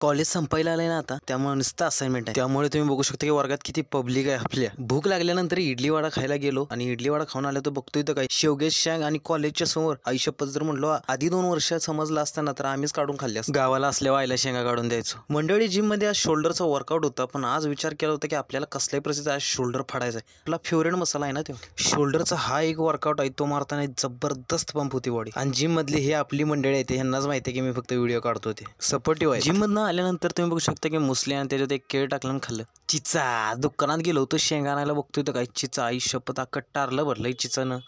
college संपायला आलं ना आता त्यामुळे नुसतं असाइनमेंट आहे त्यामुळे तुम्ही बघू शकता की वर्गात किती पब्लिक आहे आपल्या भूक लागल्यानंतर इडली वडा खायला गेलो आणि इडली वडा खाऊन आलो तर बघतोय तर काय शेवगेश शँग आणि कॉलेजच्या समोर आयुष्यात जर म्हणलो आधी दोन वर्ष समजला असताना तर आम्हीच काढून खाल्ल्या गावाला असल्यावर वायला शेंगा काढून द्यायचो मंडळी जिम मध्ये आज शोल्डरचा वर्कआउट होता पण आज विचार केला होता की आपल्याला कसल्याही प्रसिद्ध आज शोल्डर फाडायचा आहे आपला फेवरेट मसाला आहे ना तो शोल्डरचा हा एक वर्कआउट आहे तो मारताना जबरदस्त पंप होती बॉडी आणि जिम मधली हे आपली मंडळी आहे ह्यांनाच यांनाच माहिती आहे की मी फक्त व्हिडिओ काढतो ते सपोर्टिव्ह आहे जिम मधनं आल्यानंतर तुम्ही बघू शकता की मुसले आणि त्याच्यात एक केळ टाकलं आणि खाल्लं चिचा दुकानात गेलो होतो शेंगा आणायला बघतोय तर काय चिचा आई शपथ कट्टारलं भरलं चिचानं